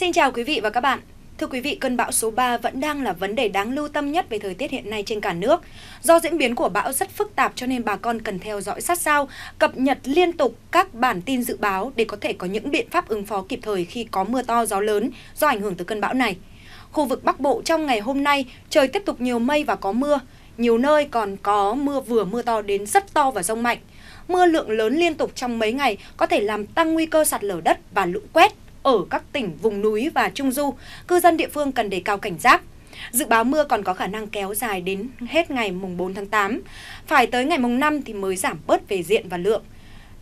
Xin chào quý vị và các bạn. Thưa quý vị, cơn bão số 3 vẫn đang là vấn đề đáng lưu tâm nhất về thời tiết hiện nay trên cả nước. Do diễn biến của bão rất phức tạp cho nên bà con cần theo dõi sát sao, cập nhật liên tục các bản tin dự báo để có thể có những biện pháp ứng phó kịp thời khi có mưa to gió lớn do ảnh hưởng từ cơn bão này. Khu vực Bắc Bộ trong ngày hôm nay trời tiếp tục nhiều mây và có mưa, nhiều nơi còn có mưa vừa mưa to đến rất to và rông mạnh. Mưa lượng lớn liên tục trong mấy ngày có thể làm tăng nguy cơ sạt lở đất và lũ quét ở các tỉnh vùng núi và trung du, cư dân địa phương cần đề cao cảnh giác. Dự báo mưa còn có khả năng kéo dài đến hết ngày mùng 4 tháng 8, phải tới ngày mùng 5 thì mới giảm bớt về diện và lượng.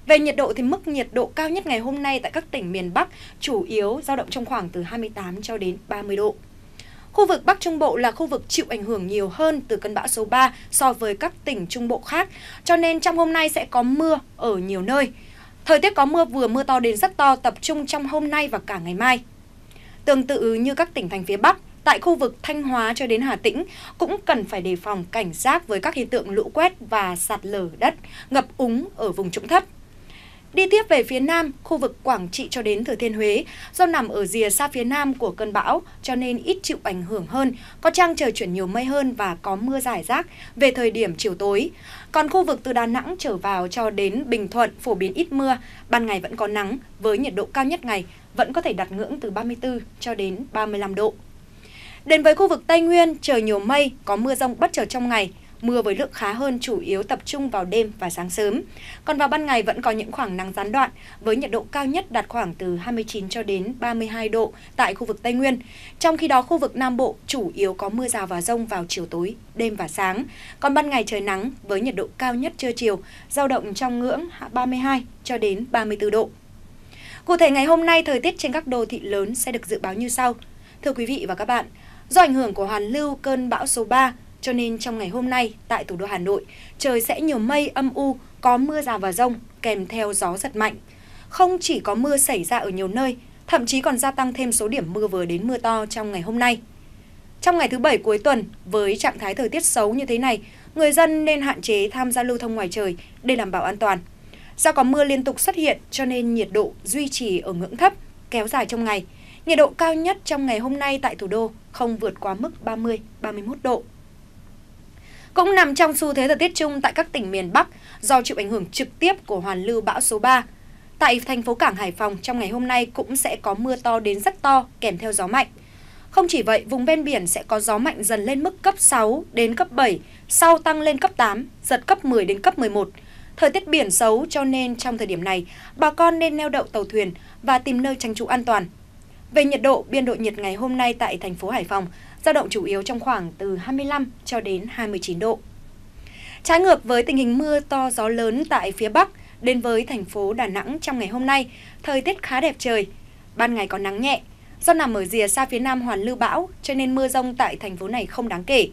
Về nhiệt độ thì mức nhiệt độ cao nhất ngày hôm nay tại các tỉnh miền Bắc chủ yếu dao động trong khoảng từ 28 cho đến 30 độ. Khu vực Bắc Trung Bộ là khu vực chịu ảnh hưởng nhiều hơn từ cơn bão số 3 so với các tỉnh Trung Bộ khác, cho nên trong hôm nay sẽ có mưa ở nhiều nơi. Thời tiết có mưa vừa mưa to đến rất to tập trung trong hôm nay và cả ngày mai. Tương tự như các tỉnh thành phía Bắc, tại khu vực Thanh Hóa cho đến Hà Tĩnh cũng cần phải đề phòng cảnh giác với các hiện tượng lũ quét và sạt lở đất, ngập úng ở vùng trũng thấp. Đi tiếp về phía nam, khu vực Quảng Trị cho đến Thừa Thiên Huế, do nằm ở rìa xa phía nam của cơn bão cho nên ít chịu ảnh hưởng hơn, có trăng trời chuyển nhiều mây hơn và có mưa rải rác về thời điểm chiều tối. Còn khu vực từ Đà Nẵng trở vào cho đến Bình Thuận phổ biến ít mưa, ban ngày vẫn có nắng với nhiệt độ cao nhất ngày vẫn có thể đạt ngưỡng từ 34 cho đến 35 độ. Đến với khu vực Tây Nguyên, trời nhiều mây, có mưa rông bất chợt trong ngày, mưa với lượng khá hơn chủ yếu tập trung vào đêm và sáng sớm. Còn vào ban ngày vẫn có những khoảng nắng gián đoạn với nhiệt độ cao nhất đạt khoảng từ 29 cho đến 32 độ tại khu vực Tây Nguyên. Trong khi đó khu vực Nam Bộ chủ yếu có mưa rào và rông vào chiều tối, đêm và sáng. Còn ban ngày trời nắng với nhiệt độ cao nhất trưa chiều dao động trong ngưỡng 32 cho đến 34 độ. Cụ thể ngày hôm nay thời tiết trên các đô thị lớn sẽ được dự báo như sau. Thưa quý vị và các bạn, do ảnh hưởng của hoàn lưu cơn bão số 3, cho nên trong ngày hôm nay tại thủ đô Hà Nội, trời sẽ nhiều mây âm u, có mưa rào và rông kèm theo gió giật mạnh. Không chỉ có mưa xảy ra ở nhiều nơi, thậm chí còn gia tăng thêm số điểm mưa vừa đến mưa to trong ngày hôm nay. Trong ngày thứ Bảy cuối tuần, với trạng thái thời tiết xấu như thế này, người dân nên hạn chế tham gia lưu thông ngoài trời để đảm bảo an toàn. Do có mưa liên tục xuất hiện cho nên nhiệt độ duy trì ở ngưỡng thấp, kéo dài trong ngày. Nhiệt độ cao nhất trong ngày hôm nay tại thủ đô không vượt quá mức 30-31 độ cũng nằm trong xu thế thời tiết chung tại các tỉnh miền Bắc do chịu ảnh hưởng trực tiếp của hoàn lưu bão số 3. Tại thành phố Cảng Hải Phòng trong ngày hôm nay cũng sẽ có mưa to đến rất to kèm theo gió mạnh. Không chỉ vậy, vùng ven biển sẽ có gió mạnh dần lên mức cấp 6 đến cấp 7, sau tăng lên cấp 8, giật cấp 10 đến cấp 11. Thời tiết biển xấu cho nên trong thời điểm này, bà con nên neo đậu tàu thuyền và tìm nơi tránh trú an toàn. Về nhiệt độ, biên độ nhiệt ngày hôm nay tại thành phố Hải Phòng dao động chủ yếu trong khoảng từ 25 cho đến 29 độ. Trái ngược với tình hình mưa to gió lớn tại phía Bắc, đến với thành phố Đà Nẵng trong ngày hôm nay, thời tiết khá đẹp trời, ban ngày có nắng nhẹ. Do nằm ở rìa xa phía nam hoàn lưu bão, cho nên mưa rông tại thành phố này không đáng kể.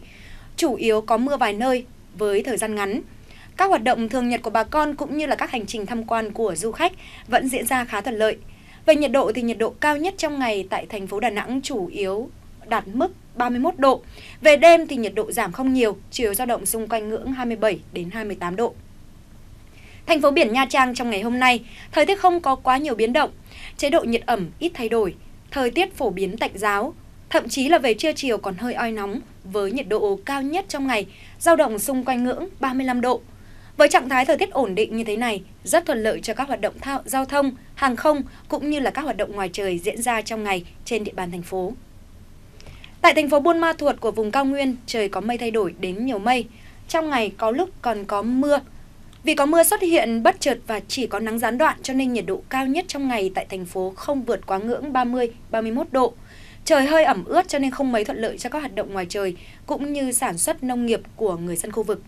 Chủ yếu có mưa vài nơi với thời gian ngắn. Các hoạt động thường nhật của bà con cũng như là các hành trình tham quan của du khách vẫn diễn ra khá thuận lợi. Về nhiệt độ thì nhiệt độ cao nhất trong ngày tại thành phố Đà Nẵng chủ yếu đạt mức 31 độ. Về đêm thì nhiệt độ giảm không nhiều, chiều dao động xung quanh ngưỡng 27 đến 28 độ. Thành phố biển Nha Trang trong ngày hôm nay, thời tiết không có quá nhiều biến động, chế độ nhiệt ẩm ít thay đổi, thời tiết phổ biến tạnh giáo, thậm chí là về trưa chiều còn hơi oi nóng với nhiệt độ cao nhất trong ngày dao động xung quanh ngưỡng 35 độ. Với trạng thái thời tiết ổn định như thế này, rất thuận lợi cho các hoạt động thao, giao thông, hàng không cũng như là các hoạt động ngoài trời diễn ra trong ngày trên địa bàn thành phố. Tại thành phố Buôn Ma Thuột của vùng cao nguyên, trời có mây thay đổi đến nhiều mây. Trong ngày có lúc còn có mưa. Vì có mưa xuất hiện bất chợt và chỉ có nắng gián đoạn cho nên nhiệt độ cao nhất trong ngày tại thành phố không vượt quá ngưỡng 30-31 độ. Trời hơi ẩm ướt cho nên không mấy thuận lợi cho các hoạt động ngoài trời cũng như sản xuất nông nghiệp của người dân khu vực.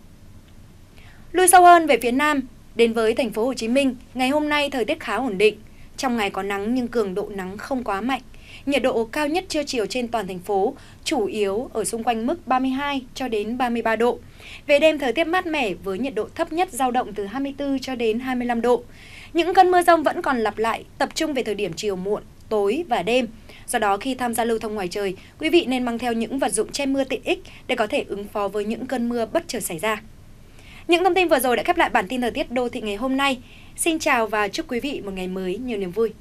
Lui sâu hơn về phía Nam, đến với thành phố Hồ Chí Minh, ngày hôm nay thời tiết khá ổn định. Trong ngày có nắng nhưng cường độ nắng không quá mạnh. Nhiệt độ cao nhất trưa chiều trên toàn thành phố chủ yếu ở xung quanh mức 32 cho đến 33 độ. Về đêm thời tiết mát mẻ với nhiệt độ thấp nhất giao động từ 24 cho đến 25 độ. Những cơn mưa rông vẫn còn lặp lại, tập trung về thời điểm chiều muộn, tối và đêm. Do đó khi tham gia lưu thông ngoài trời, quý vị nên mang theo những vật dụng che mưa tiện ích để có thể ứng phó với những cơn mưa bất chợt xảy ra. Những thông tin vừa rồi đã khép lại bản tin thời tiết đô thị ngày hôm nay. Xin chào và chúc quý vị một ngày mới nhiều niềm vui.